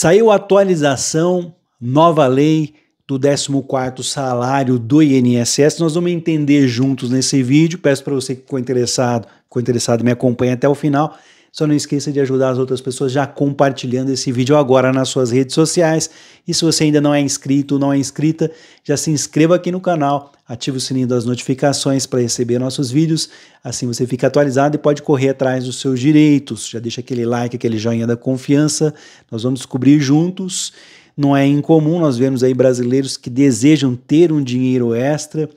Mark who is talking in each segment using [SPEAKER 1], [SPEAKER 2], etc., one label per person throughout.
[SPEAKER 1] Saiu a atualização, nova lei do 14º salário do INSS. Nós vamos entender juntos nesse vídeo. Peço para você que ficou interessado, ficou interessado, me acompanhe até o final. Só não esqueça de ajudar as outras pessoas já compartilhando esse vídeo agora nas suas redes sociais. E se você ainda não é inscrito, ou não é inscrita, já se inscreva aqui no canal, ative o sininho das notificações para receber nossos vídeos. Assim você fica atualizado e pode correr atrás dos seus direitos. Já deixa aquele like, aquele joinha da confiança. Nós vamos descobrir juntos. Não é incomum nós vemos aí brasileiros que desejam ter um dinheiro extra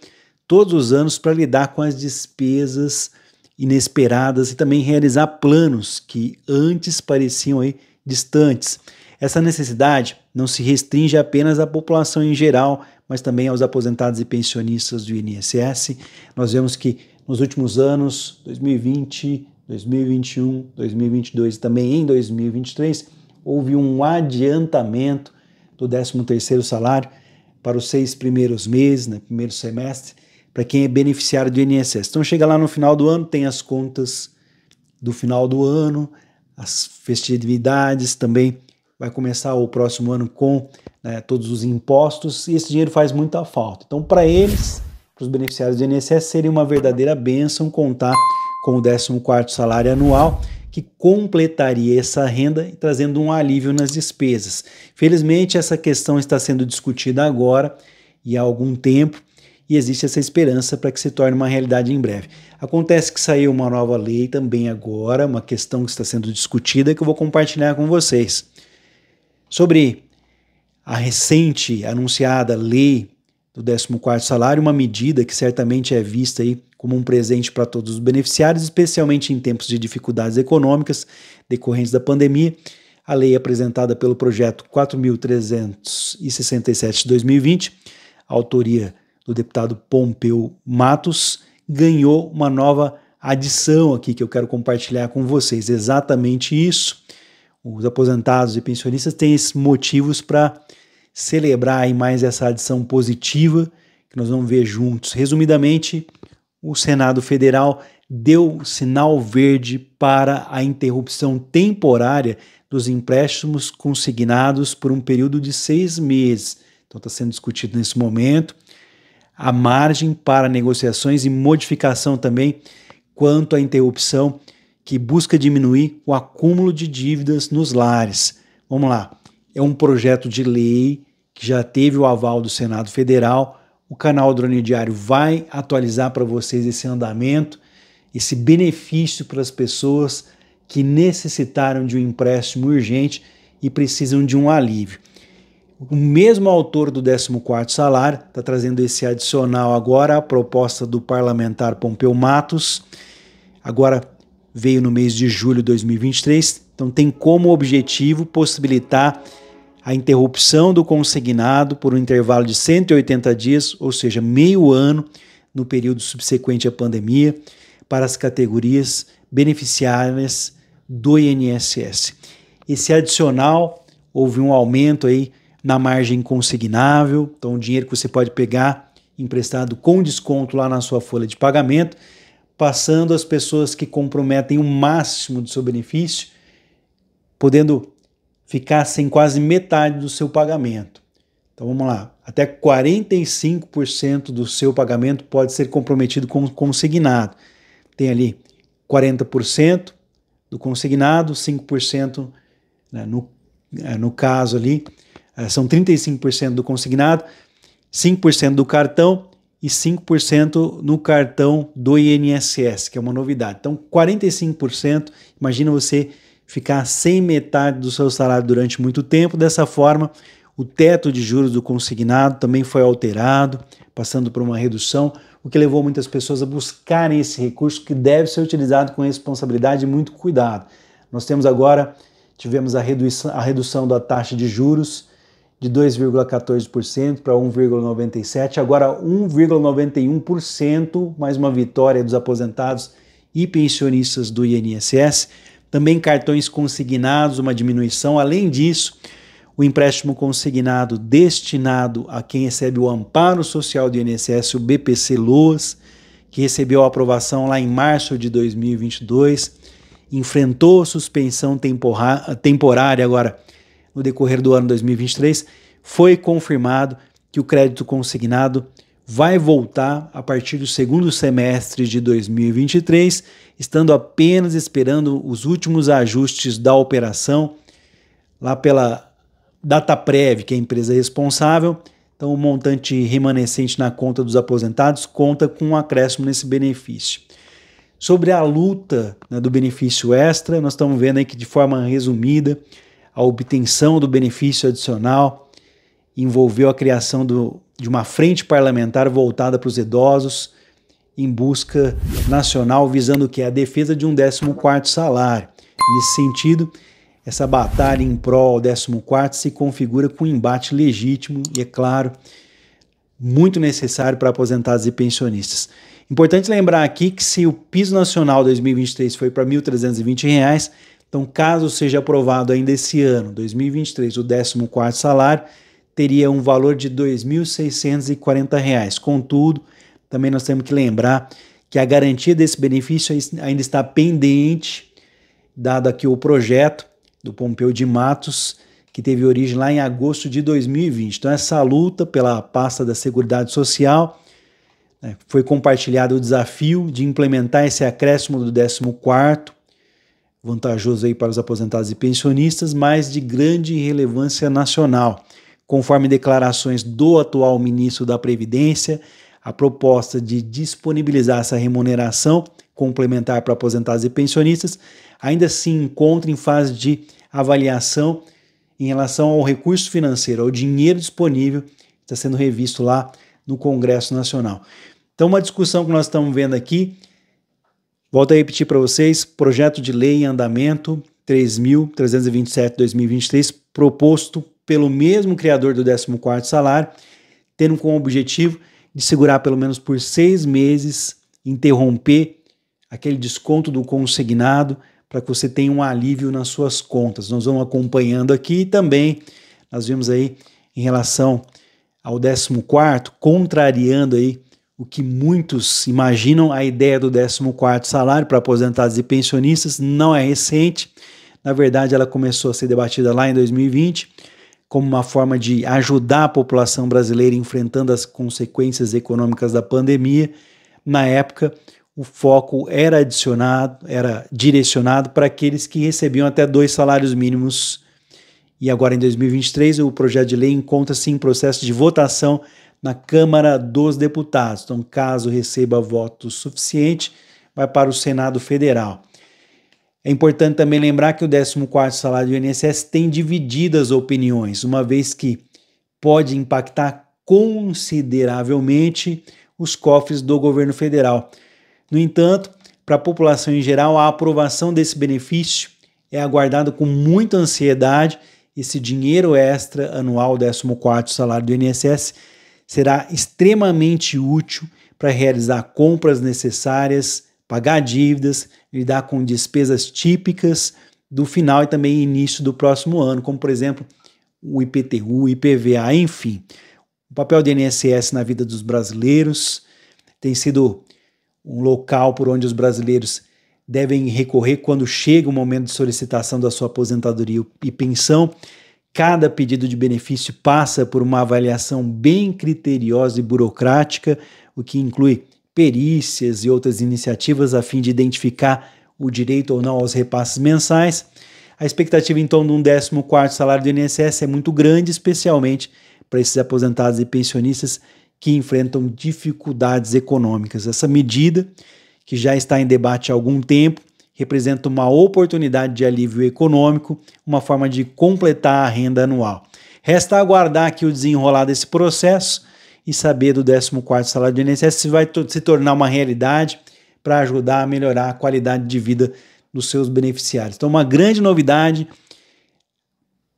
[SPEAKER 1] todos os anos para lidar com as despesas inesperadas e também realizar planos que antes pareciam aí distantes. Essa necessidade não se restringe apenas à população em geral, mas também aos aposentados e pensionistas do INSS. Nós vemos que nos últimos anos, 2020, 2021, 2022 e também em 2023, houve um adiantamento do 13º salário para os seis primeiros meses, né, primeiro semestre, para quem é beneficiário do INSS. Então chega lá no final do ano, tem as contas do final do ano, as festividades também vai começar o próximo ano com né, todos os impostos e esse dinheiro faz muita falta. Então, para eles, para os beneficiários do INSS, seria uma verdadeira benção contar com o 14º salário anual, que completaria essa renda e trazendo um alívio nas despesas. Felizmente, essa questão está sendo discutida agora e há algum tempo, e existe essa esperança para que se torne uma realidade em breve. Acontece que saiu uma nova lei também agora, uma questão que está sendo discutida que eu vou compartilhar com vocês. Sobre a recente anunciada lei do 14º salário, uma medida que certamente é vista aí como um presente para todos os beneficiários, especialmente em tempos de dificuldades econômicas decorrentes da pandemia. A lei apresentada pelo projeto 4.367 de 2020, autoria do deputado Pompeu Matos, ganhou uma nova adição aqui que eu quero compartilhar com vocês. Exatamente isso. Os aposentados e pensionistas têm esses motivos para celebrar aí mais essa adição positiva que nós vamos ver juntos. Resumidamente, o Senado Federal deu sinal verde para a interrupção temporária dos empréstimos consignados por um período de seis meses. Então está sendo discutido nesse momento a margem para negociações e modificação também quanto à interrupção que busca diminuir o acúmulo de dívidas nos lares. Vamos lá. É um projeto de lei que já teve o aval do Senado Federal. O canal Drone Diário vai atualizar para vocês esse andamento, esse benefício para as pessoas que necessitaram de um empréstimo urgente e precisam de um alívio. O mesmo autor do 14 salário está trazendo esse adicional agora, a proposta do parlamentar Pompeu Matos, agora veio no mês de julho de 2023, então tem como objetivo possibilitar a interrupção do consignado por um intervalo de 180 dias, ou seja, meio ano, no período subsequente à pandemia, para as categorias beneficiárias do INSS. Esse adicional houve um aumento aí na margem consignável, então dinheiro que você pode pegar emprestado com desconto lá na sua folha de pagamento, passando as pessoas que comprometem o máximo do seu benefício, podendo ficar sem quase metade do seu pagamento. Então vamos lá, até 45% do seu pagamento pode ser comprometido com consignado. Tem ali 40% do consignado, 5% né, no, é, no caso ali eh, são 35% do consignado, 5% do cartão e 5% no cartão do INSS, que é uma novidade. Então, 45%, imagina você ficar sem metade do seu salário durante muito tempo. Dessa forma, o teto de juros do consignado também foi alterado, passando por uma redução, o que levou muitas pessoas a buscarem esse recurso que deve ser utilizado com responsabilidade e muito cuidado. Nós temos agora, tivemos a redução, a redução da taxa de juros, de 2,14% para 1,97%, agora 1,91%, mais uma vitória dos aposentados e pensionistas do INSS. Também cartões consignados, uma diminuição. Além disso, o empréstimo consignado destinado a quem recebe o amparo social do INSS, o BPC Loas, que recebeu a aprovação lá em março de 2022, enfrentou suspensão temporária agora no decorrer do ano 2023, foi confirmado que o crédito consignado vai voltar a partir do segundo semestre de 2023, estando apenas esperando os últimos ajustes da operação lá pela data prévia que é a empresa responsável. Então, o montante remanescente na conta dos aposentados conta com um acréscimo nesse benefício. Sobre a luta né, do benefício extra, nós estamos vendo aí que, de forma resumida, a obtenção do benefício adicional, envolveu a criação do, de uma frente parlamentar voltada para os idosos em busca nacional visando que a defesa de um 14 quarto salário. Nesse sentido, essa batalha em prol ao 14 quarto se configura com um embate legítimo e, é claro, muito necessário para aposentados e pensionistas. Importante lembrar aqui que se o piso nacional 2023 foi para R$ 1.320, então, caso seja aprovado ainda esse ano, 2023, o 14º salário, teria um valor de R$ 2.640. Contudo, também nós temos que lembrar que a garantia desse benefício ainda está pendente, dado aqui o projeto do Pompeu de Matos, que teve origem lá em agosto de 2020. Então, essa luta pela pasta da Seguridade Social né, foi compartilhado o desafio de implementar esse acréscimo do 14 vantajoso aí para os aposentados e pensionistas, mas de grande relevância nacional. Conforme declarações do atual ministro da Previdência, a proposta de disponibilizar essa remuneração complementar para aposentados e pensionistas ainda se encontra em fase de avaliação em relação ao recurso financeiro, ao dinheiro disponível está sendo revisto lá no Congresso Nacional. Então, uma discussão que nós estamos vendo aqui Volto a repetir para vocês: projeto de lei em andamento 3.327-2023, proposto pelo mesmo criador do 14 salário, tendo como objetivo de segurar pelo menos por seis meses, interromper aquele desconto do consignado para que você tenha um alívio nas suas contas. Nós vamos acompanhando aqui e também nós vimos aí em relação ao 14 contrariando aí o que muitos imaginam, a ideia do 14º salário para aposentados e pensionistas não é recente. Na verdade, ela começou a ser debatida lá em 2020 como uma forma de ajudar a população brasileira enfrentando as consequências econômicas da pandemia. Na época, o foco era adicionado, era direcionado para aqueles que recebiam até dois salários mínimos. E agora em 2023, o projeto de lei encontra-se em processo de votação na Câmara dos Deputados. Então, caso receba voto suficiente, vai para o Senado Federal. É importante também lembrar que o 14º salário do INSS tem divididas opiniões, uma vez que pode impactar consideravelmente os cofres do governo federal. No entanto, para a população em geral, a aprovação desse benefício é aguardada com muita ansiedade. Esse dinheiro extra anual, 14º salário do INSS, será extremamente útil para realizar compras necessárias, pagar dívidas, lidar com despesas típicas do final e também início do próximo ano, como por exemplo o IPTU, IPVA, enfim. O papel do INSS na vida dos brasileiros tem sido um local por onde os brasileiros devem recorrer quando chega o momento de solicitação da sua aposentadoria e pensão. Cada pedido de benefício passa por uma avaliação bem criteriosa e burocrática, o que inclui perícias e outras iniciativas a fim de identificar o direito ou não aos repasses mensais. A expectativa então de um 14 salário do INSS é muito grande, especialmente para esses aposentados e pensionistas que enfrentam dificuldades econômicas. Essa medida, que já está em debate há algum tempo, representa uma oportunidade de alívio econômico, uma forma de completar a renda anual. Resta aguardar aqui o desenrolar desse processo e saber do 14º salário do INSS se vai se tornar uma realidade para ajudar a melhorar a qualidade de vida dos seus beneficiários. Então, uma grande novidade,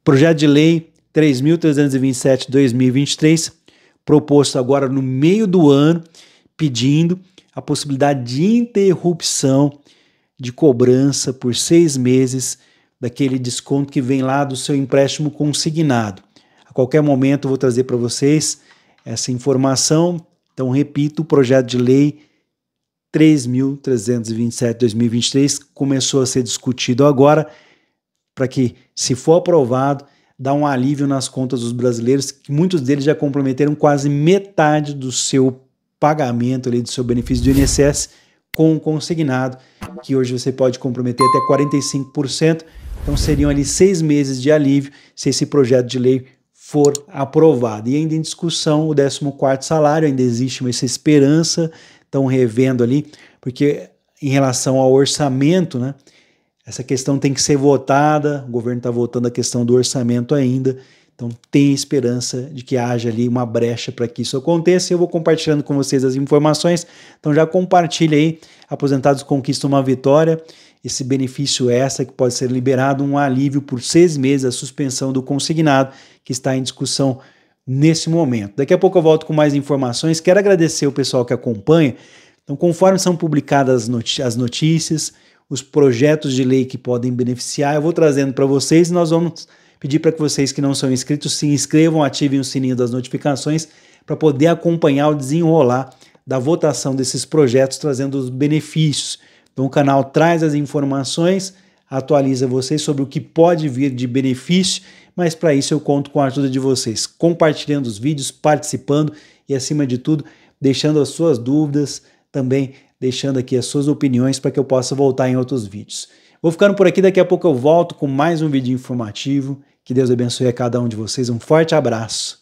[SPEAKER 1] projeto de lei 3.327-2023, proposto agora no meio do ano, pedindo a possibilidade de interrupção de cobrança por seis meses daquele desconto que vem lá do seu empréstimo consignado. A qualquer momento eu vou trazer para vocês essa informação. Então, repito, o projeto de lei 3.327-2023 começou a ser discutido agora, para que, se for aprovado, dá um alívio nas contas dos brasileiros, que muitos deles já comprometeram quase metade do seu pagamento ali, do seu benefício do INSS com o consignado, que hoje você pode comprometer até 45%. Então seriam ali seis meses de alívio se esse projeto de lei for aprovado. E ainda em discussão o 14 salário, ainda existe essa esperança, estão revendo ali, porque em relação ao orçamento, né, essa questão tem que ser votada, o governo está votando a questão do orçamento ainda, então tem esperança de que haja ali uma brecha para que isso aconteça. Eu vou compartilhando com vocês as informações. Então já compartilha aí. Aposentados conquistam uma vitória. Esse benefício extra que pode ser liberado, um alívio por seis meses, a suspensão do consignado, que está em discussão nesse momento. Daqui a pouco eu volto com mais informações. Quero agradecer o pessoal que acompanha. Então, conforme são publicadas as notícias, os projetos de lei que podem beneficiar, eu vou trazendo para vocês e nós vamos pedir para que vocês que não são inscritos se inscrevam, ativem o sininho das notificações para poder acompanhar o desenrolar da votação desses projetos, trazendo os benefícios. Então, o canal traz as informações, atualiza vocês sobre o que pode vir de benefício, mas para isso eu conto com a ajuda de vocês, compartilhando os vídeos, participando e, acima de tudo, deixando as suas dúvidas, também deixando aqui as suas opiniões para que eu possa voltar em outros vídeos. Vou ficando por aqui, daqui a pouco eu volto com mais um vídeo informativo. Que Deus abençoe a cada um de vocês. Um forte abraço.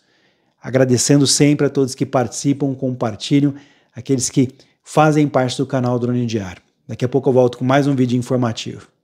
[SPEAKER 1] Agradecendo sempre a todos que participam, compartilham, aqueles que fazem parte do canal Drone Diário. Daqui a pouco eu volto com mais um vídeo informativo.